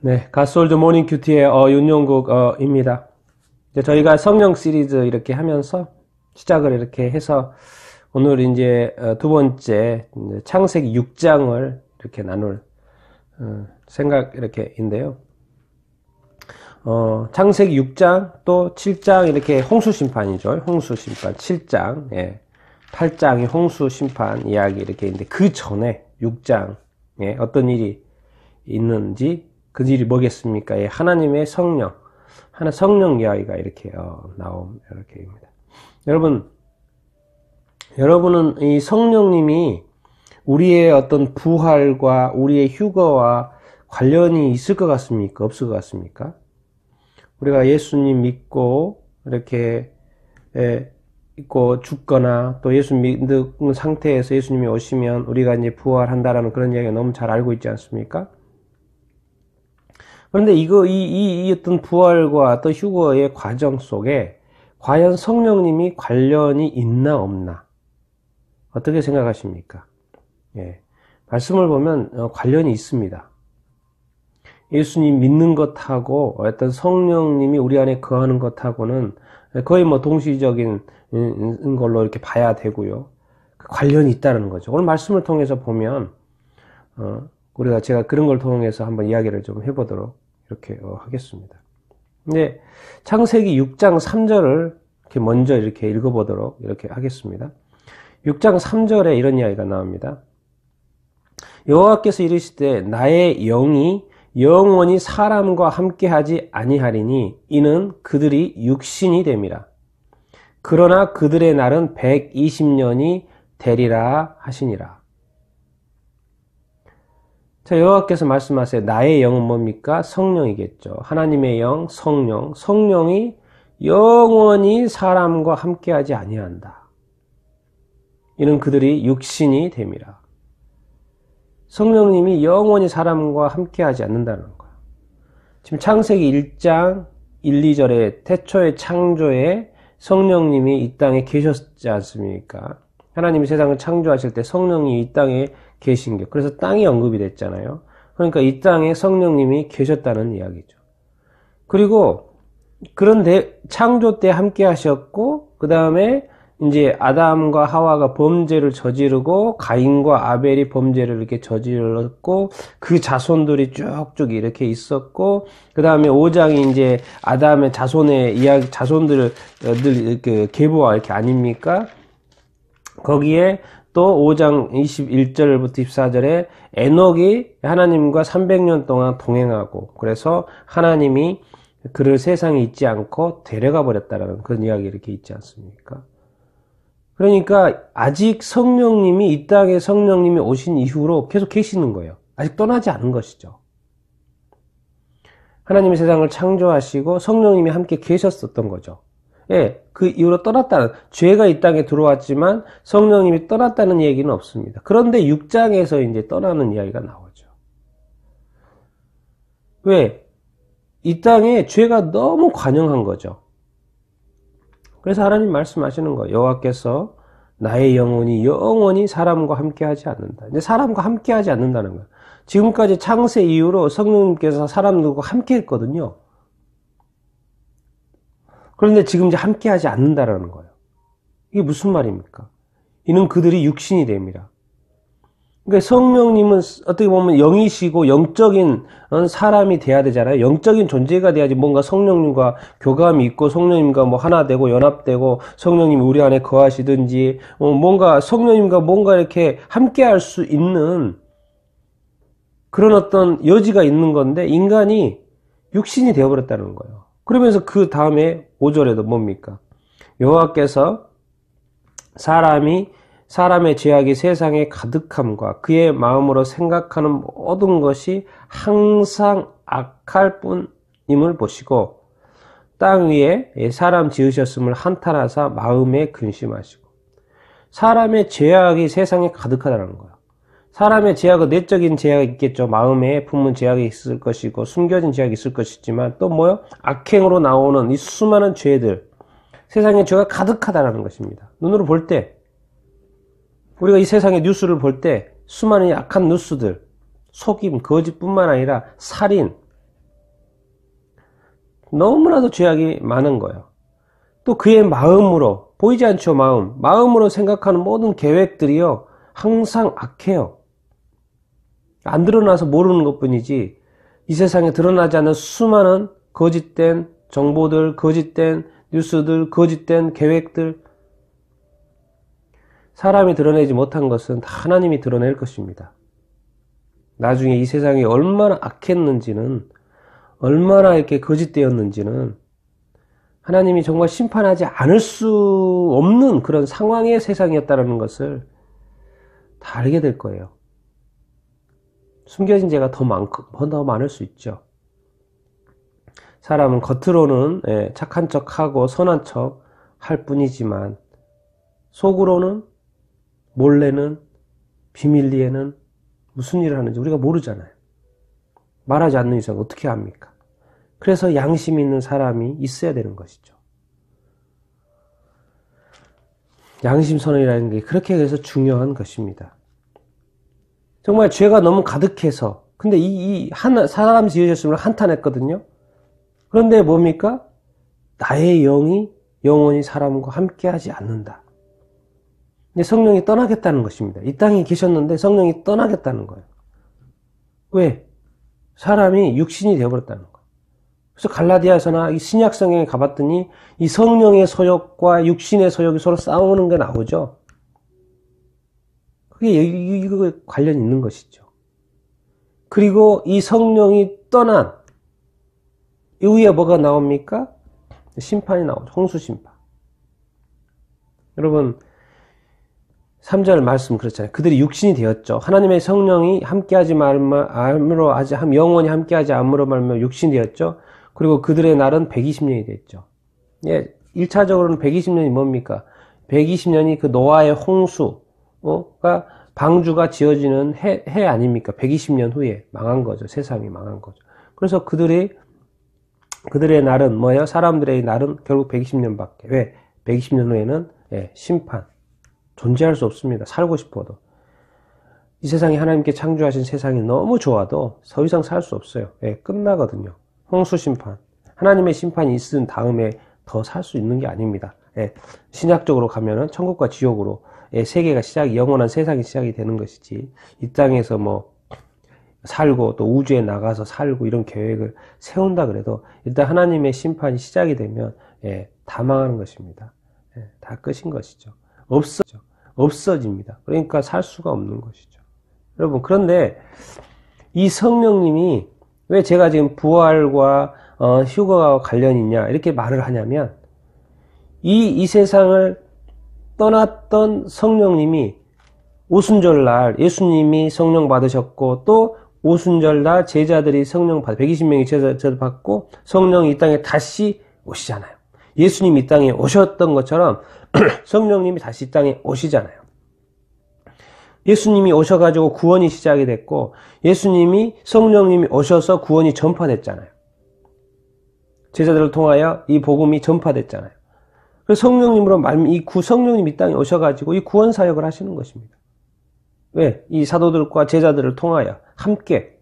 네, 가솔드 모닝 큐티의 어, 윤용국입니다. 어, 저희가 성령 시리즈 이렇게 하면서 시작을 이렇게 해서 오늘 이제 어, 두 번째 창세기 6장을 이렇게 나눌 어, 생각 이렇게인데요. 어, 창세기 6장 또 7장 이렇게 홍수 심판이죠. 홍수 심판 7장, 예. 8장이 홍수 심판 이야기 이렇게 있는데 그 전에 6장에 예, 어떤 일이 있는지 그들이 뭐겠습니까? 예, 하나님의 성령, 하나 성령 이야기가 이렇게 어, 나옴 이렇게입니다. 여러분, 여러분은 이 성령님이 우리의 어떤 부활과 우리의 휴거와 관련이 있을 것 같습니까? 없을 것 같습니까? 우리가 예수님 믿고 이렇게 예, 있고 죽거나 또 예수 믿는 상태에서 예수님이 오시면 우리가 이제 부활한다라는 그런 이야기 너무 잘 알고 있지 않습니까? 그런데 이거 이, 이, 이 어떤 부활과 어떤 휴거의 과정 속에 과연 성령님이 관련이 있나 없나 어떻게 생각하십니까? 예. 말씀을 보면 어, 관련이 있습니다. 예수님 믿는 것하고 어떤 성령님이 우리 안에 거하는 것하고는 거의 뭐 동시적인 음, 음, 걸로 이렇게 봐야 되고요. 그 관련이 있다는 거죠. 오늘 말씀을 통해서 보면 어, 우리가 제가 그런 걸 통해서 한번 이야기를 좀 해보도록 이렇게 어, 하겠습니다. 근데 창세기 6장 3절을 이렇게 먼저 이렇게 읽어보도록 이렇게 하겠습니다. 6장 3절에 이런 이야기가 나옵니다. 여호와께서 이르시되 나의 영이 영원히 사람과 함께하지 아니하리니 이는 그들이 육신이 됨이라. 그러나 그들의 날은 120년이 되리라 하시니라. 자, 여호와께서 말씀하세요. 나의 영은 뭡니까? 성령이겠죠. 하나님의 영, 성령. 성령이 영원히 사람과 함께하지 아니한다. 이는 그들이 육신이 됨이라. 성령님이 영원히 사람과 함께하지 않는다는 거야. 지금 창세기 1장 1, 2절에 태초의 창조에 성령님이 이 땅에 계셨지 않습니까? 하나님이 세상을 창조하실 때 성령이 이 땅에 계신게 그래서 땅이 언급이 됐잖아요. 그러니까 이 땅에 성령님이 계셨다는 이야기죠. 그리고 그런데 창조 때 함께 하셨고 그 다음에 이제 아담과 하와가 범죄를 저지르고 가인과 아벨이 범죄를 이렇게 저질렀고 그 자손들이 쭉쭉 이렇게 있었고 그 다음에 오장이 이제 아담의 자손의 이야기 자손들을 어, 늘 이렇게 그 계보와 이렇게 아닙니까? 거기에 또 5장 21절부터 24절에 에녹이 하나님과 300년 동안 동행하고 그래서 하나님이 그를 세상에 있지 않고 데려가 버렸다라는 그런 이야기 이렇게 있지 않습니까? 그러니까 아직 성령님이 이 땅에 성령님이 오신 이후로 계속 계시는 거예요. 아직 떠나지 않은 것이죠. 하나님의 세상을 창조하시고 성령님이 함께 계셨었던 거죠. 예, 그 이후로 떠났다는 죄가 이 땅에 들어왔지만 성령님이 떠났다는 얘기는 없습니다. 그런데 6장에서 이제 떠나는 이야기가 나오죠. 왜? 이 땅에 죄가 너무 관영한 거죠. 그래서 하나님 말씀하시는 거예요. 여호와께서 나의 영혼이 영원히 사람과 함께하지 않는다. 이제 사람과 함께하지 않는다는 거예요. 지금까지 창세 이후로 성령님께서 사람들과 함께했거든요. 그런데 지금 이제 함께하지 않는다라는 거예요. 이게 무슨 말입니까? 이는 그들이 육신이 됩니다. 그러니까 성령님은 어떻게 보면 영이시고 영적인 어, 사람이 돼야 되잖아요. 영적인 존재가 돼야지 뭔가 성령님과 교감이 있고 성령님과 뭐 하나 되고 연합되고 성령님이 우리 안에 거하시든지 어, 뭔가 성령님과 뭔가 이렇게 함께 할 수 있는 그런 어떤 여지가 있는 건데 인간이 육신이 되어버렸다는 거예요. 그러면서 그 다음에 5절에도 뭡니까? 여호와께서 사람이 사람의 죄악이 세상에 가득함과 그의 마음으로 생각하는 모든 것이 항상 악할 뿐임을 보시고 땅 위에 사람 지으셨음을 한탄하사 마음에 근심하시고 사람의 죄악이 세상에 가득하다는 거야. 사람의 제약은 내적인 제약이 있겠죠. 마음에 품은 제약이 있을 것이고 숨겨진 제약이 있을 것이지만 또 뭐요? 악행으로 나오는 이 수많은 죄들 세상에 죄가 가득하다라는 것입니다. 눈으로 볼 때 우리가 이 세상의 뉴스를 볼 때 수많은 약한 뉴스들 속임, 거짓뿐만 아니라 살인 너무나도 죄악이 많은 거예요. 또 그의 마음으로 보이지 않죠 마음 마음으로 생각하는 모든 계획들이요 항상 악해요. 안 드러나서 모르는 것 뿐이지 이 세상에 드러나지 않는 수많은 거짓된 정보들, 거짓된 뉴스들, 거짓된 계획들 사람이 드러내지 못한 것은 다 하나님이 드러낼 것입니다. 나중에 이 세상이 얼마나 악했는지는 얼마나 이렇게 거짓되었는지는 하나님이 정말 심판하지 않을 수 없는 그런 상황의 세상이었다는 것을 다 알게 될 거예요. 숨겨진 죄가 더 많고 더 많을 수 있죠. 사람은 겉으로는 예, 착한 척하고 선한 척 할 뿐이지만 속으로는 몰래는 비밀리에는 무슨 일을 하는지 우리가 모르잖아요. 말하지 않는 이상 어떻게 합니까? 그래서 양심 있는 사람이 있어야 되는 것이죠. 양심 선언이라는 게 그렇게 해서 중요한 것입니다. 정말 죄가 너무 가득해서 근데 이, 이 하나, 사람 지으셨으면 한탄했거든요. 그런데 뭡니까? 나의 영이 영원히 사람과 함께하지 않는다. 근데 성령이 떠나겠다는 것입니다. 이 땅에 계셨는데 성령이 떠나겠다는 거예요. 왜? 사람이 육신이 되어버렸다는 거예요. 그래서 갈라디아에서나 이 신약성에 경 가봤더니 이 성령의 소욕과 육신의 소욕이 서로 싸우는 게 나오죠. 그게 이거 관련 있는 것이죠. 그리고 이 성령이 떠난 이후에 뭐가 나옵니까? 심판이 나오죠. 홍수 심판. 여러분 3절 말씀 그렇잖아요. 그들이 육신이 되었죠. 하나님의 성령이 함께하지 말므로 하지 함 영원히 함께하지 않으로 말며 육신이 되었죠. 그리고 그들의 날은 120년이 됐죠. 예, 1차적으로는 120년이 뭡니까? 120년이 그 노아의 홍수, 뭐가 방주가 지어지는 해, 해 아닙니까? 120년 후에 망한 거죠. 세상이 망한 거죠. 그래서 그들이 그들의 날은 뭐예요? 사람들의 날은 결국 120년밖에. 왜? 120년 후에는 예, 심판. 존재할 수 없습니다. 살고 싶어도. 이 세상이 하나님께 창조하신 세상이 너무 좋아도 더 이상 살 수 없어요. 예, 끝나거든요. 홍수 심판. 하나님의 심판이 있은 다음에 더 살 수 있는 게 아닙니다. 예, 신약적으로 가면은 천국과 지옥으로 예, 세계가 시작이 영원한 세상이 시작이 되는 것이지 이 땅에서 뭐 살고 또 우주에 나가서 살고 이런 계획을 세운다 그래도 일단 하나님의 심판이 시작이 되면 예, 다 망하는 것입니다. 예, 다 끝인 것이죠. 없어 없어집니다. 그러니까 살 수가 없는 것이죠. 여러분 그런데 이 성령님이 왜 제가 지금 부활과 어, 휴거와 관련이 있냐 이렇게 말을 하냐면 이, 이 세상을 떠났던 성령님이 오순절날 예수님이 성령 받으셨고 또 오순절날 제자들이 성령 받 120명이 제자들 받고 성령이 이 땅에 다시 오시잖아요. 예수님이 이 땅에 오셨던 것처럼 성령님이 다시 이 땅에 오시잖아요. 예수님이 오셔가지고 구원이 시작이 됐고 예수님이 성령님이 오셔서 구원이 전파됐잖아요. 제자들을 통하여 이 복음이 전파됐잖아요. 그 성령님으로 말이구 성령님 이 땅에 오셔가지고 이 구원 사역을 하시는 것입니다. 왜? 이 사도들과 제자들을 통하여 함께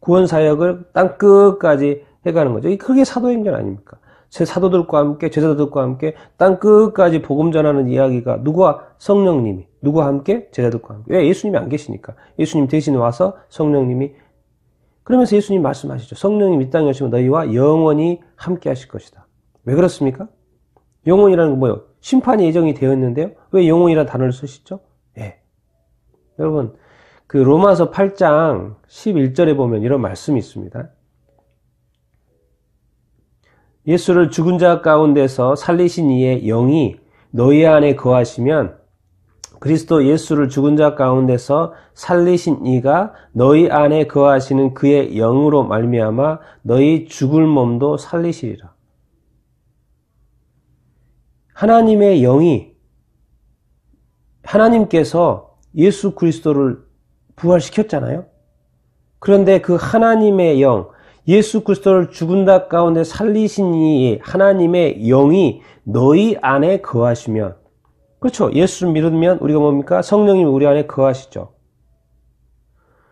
구원 사역을 땅 끝까지 해가는 거죠. 그게 사도행전 아닙니까? 제 사도들과 함께 제자들과 함께 땅 끝까지 복음 전하는 이야기가 누구와 성령님이 누구와 함께 제자들과 함께 왜 예수님이 안 계시니까 예수님 대신 와서 성령님이 그러면서 예수님 말씀하시죠 성령님 이 땅에 오시면 너희와 영원히 함께 하실 것이다 왜 그렇습니까? 영혼이라는 건 뭐예요? 심판이 예정이 되었는데요. 왜 영혼이라는 단어를 쓰시죠? 예. 여러분, 그 로마서 8장 11절에 보면 이런 말씀이 있습니다. 예수를 죽은 자 가운데서 살리신 이의 영이 너희 안에 거하시면 그리스도 예수를 죽은 자 가운데서 살리신 이가 너희 안에 거하시는 그의 영으로 말미암아 너희 죽을 몸도 살리시리라. 하나님의 영이 하나님께서 예수 그리스도를 부활시켰잖아요. 그런데 그 하나님의 영, 예수 그리스도를 죽은 다 가운데 살리신 이 하나님의 영이 너희 안에 거하시면 그렇죠. 예수 믿으면 우리가 뭡니까? 성령이 우리 안에 거하시죠.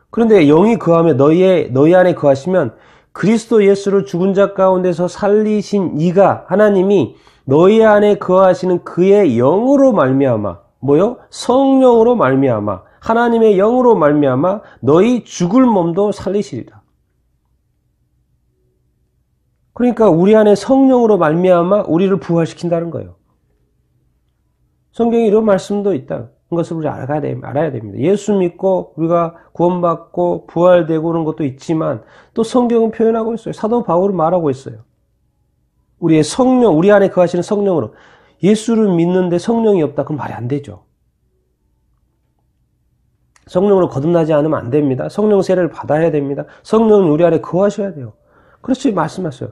그런데 영이 거하며 너희의 너희 안에 거하시면 그리스도 예수를 죽은 자 가운데서 살리신 이가 하나님이 너희 안에 거하시는 그의 영으로 말미암아 뭐요? 성령으로 말미암아 하나님의 영으로 말미암아 너희 죽을 몸도 살리시리라. 그러니까 우리 안에 성령으로 말미암아 우리를 부활시킨다는 거예요. 성경에 이런 말씀도 있다. 그것을 우리 알아야, 돼, 알아야 됩니다. 예수 믿고 우리가 구원받고 부활되고 그런 것도 있지만 또 성경은 표현하고 있어요. 사도 바울은 말하고 있어요. 우리의 성령, 우리 안에 거하시는 그 성령으로 예수를 믿는데 성령이 없다. 그건 말이 안 되죠. 성령으로 거듭나지 않으면 안 됩니다. 성령 세례를 받아야 됩니다. 성령은 우리 안에 거하셔야 돼요. 그렇지, 말씀하세요.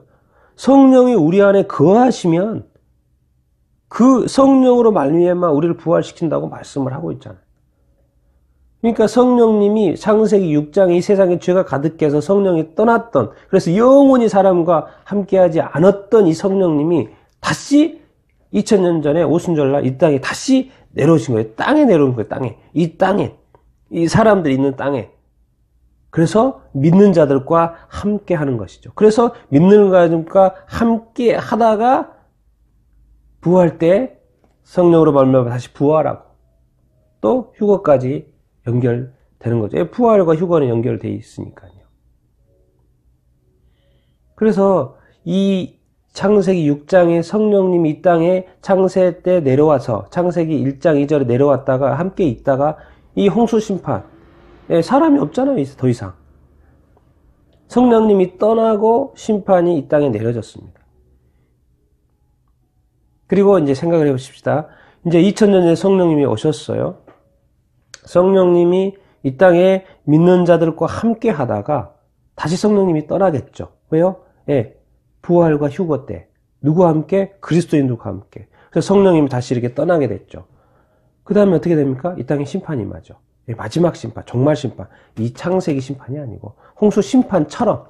성령이 우리 안에 거하시면 그 성령으로 말미암아 우리를 부활시킨다고 말씀을 하고 있잖아요. 그러니까 성령님이 창세기 6장 이 세상에 죄가 가득해서 성령이 떠났던 그래서 영원히 사람과 함께하지 않았던 이 성령님이 다시 2000년 전에 오순절날 이 땅에 다시 내려오신 거예요. 땅에 내려온 거예요. 땅에 이 땅에 이사람들 있는 땅에 그래서 믿는 자들과 함께 하는 것이죠. 그래서 믿는 자들과 함께 하다가 부활 때 성령으로 발미암아 다시 부활하고 또 휴거까지 연결되는 거죠. FR과 휴거는 연결되어 있으니까요. 그래서 이 창세기 6장에 성령님이 이 땅에 창세 때 내려와서 창세기 1장 2절에 내려왔다가 함께 있다가 이 홍수 심판에 사람이 없잖아요. 더 이상. 성령님이 떠나고 심판이 이 땅에 내려졌습니다. 그리고 이제 생각을 해보십시다. 이제 2000년에 전 성령님이 오셨어요. 성령님이 이 땅에 믿는 자들과 함께 하다가 다시 성령님이 떠나겠죠. 왜요? 예. 부활과 휴거 때 누구와 함께? 그리스도인들과 함께. 그래서 성령님이 다시 이렇게 떠나게 됐죠. 그 다음에 어떻게 됩니까? 이 땅에 심판이 임하죠. 예, 마지막 심판, 정말 심판. 이 창세기 심판이 아니고 홍수 심판처럼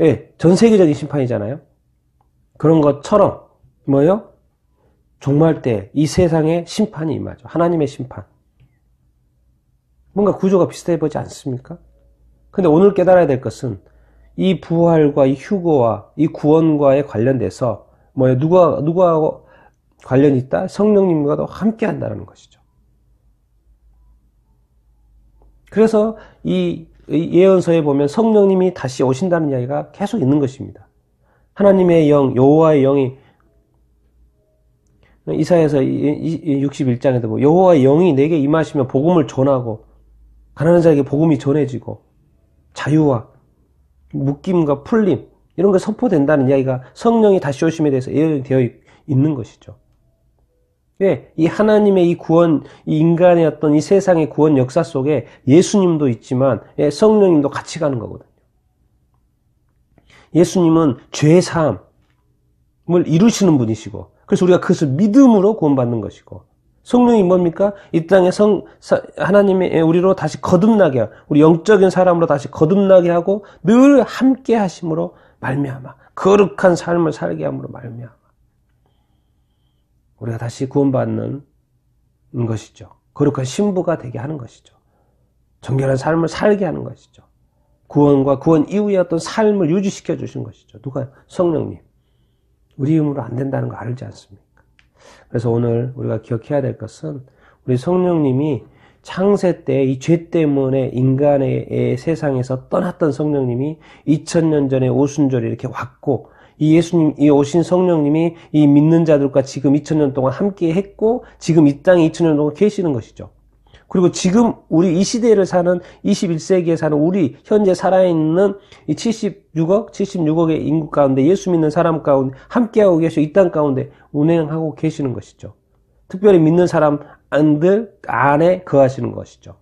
예, 전 세계적인 심판이잖아요. 그런 것처럼 뭐요? 종말 때 이 세상에 심판이 임하죠. 하나님의 심판. 뭔가 구조가 비슷해 보지 않습니까? 근데 오늘 깨달아야 될 것은 이 부활과 이 휴거와 이 구원과에 관련돼서 뭐 누가 누구하고 관련이 있다? 성령님과도 함께 한다는 것이죠. 그래서 이 예언서에 보면 성령님이 다시 오신다는 이야기가 계속 있는 것입니다. 하나님의 영, 여호와의 영이 이사에서 61장에도 뭐 여호와의 영이 내게 임하시면 복음을 전하고 가난한 자에게 복음이 전해지고 자유와 묶임과 풀림 이런 걸 선포된다는 이야기가 성령이 다시 오심에 대해서 예언되어 있는 것이죠. 네, 이 하나님의 이 구원, 이 인간의 어떤 이 세상의 구원 역사 속에 예수님도 있지만 예, 성령님도 같이 가는 거거든요. 예수님은 죄 사함을 이루시는 분이시고 그래서 우리가 그것을 믿음으로 구원받는 것이고 성령이 뭡니까? 이 땅에 성 하나님의 우리로 다시 거듭나게 하고, 우리 영적인 사람으로 다시 거듭나게 하고 늘 함께 하심으로 말미암아 거룩한 삶을 살게 함으로 말미암아 우리가 다시 구원받는 것이죠. 거룩한 신부가 되게 하는 것이죠. 정결한 삶을 살게 하는 것이죠. 구원과 구원 이후의 어떤 삶을 유지시켜 주신 것이죠. 누가 성령님 우리 힘으로 안 된다는 거 알지 않습니까? 그래서 오늘 우리가 기억해야 될 것은 우리 성령님이 창세 때 이 죄 때문에 인간의 세상에서 떠났던 성령님이 2000년 전에 오순절에 이렇게 왔고 이 예수님, 이 오신 성령님이 이 믿는 자들과 지금 2000년 동안 함께 했고 지금 이 땅에 2000년 동안 계시는 것이죠. 그리고 지금 우리 이 시대를 사는 21세기에 사는 우리 현재 살아있는 이 76억, 76억의 인구 가운데 예수 믿는 사람 가운데 함께하고 계셔 이 땅 가운데 운행하고 계시는 것이죠. 특별히 믿는 사람 안들 안에 거하시는 것이죠.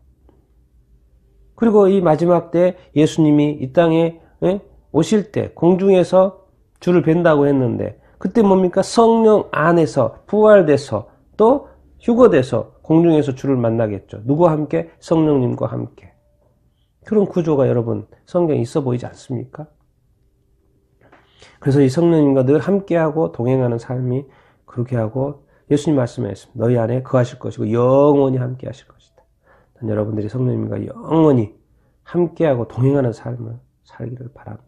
그리고 이 마지막 때 예수님이 이 땅에 예, 오실 때 공중에서 주를 뵌다고 했는데 그때 뭡니까? 성령 안에서 부활돼서 또 휴거돼서 공중에서 주를 만나겠죠. 누구와 함께? 성령님과 함께. 그런 구조가 여러분 성경에 있어 보이지 않습니까? 그래서 이 성령님과 늘 함께하고 동행하는 삶이 그렇게 하고 예수님 말씀하셨습니다. 너희 안에 거하실 것이고 영원히 함께하실 것이다. 여러분들이 성령님과 영원히 함께하고 동행하는 삶을 살기를 바랍니다.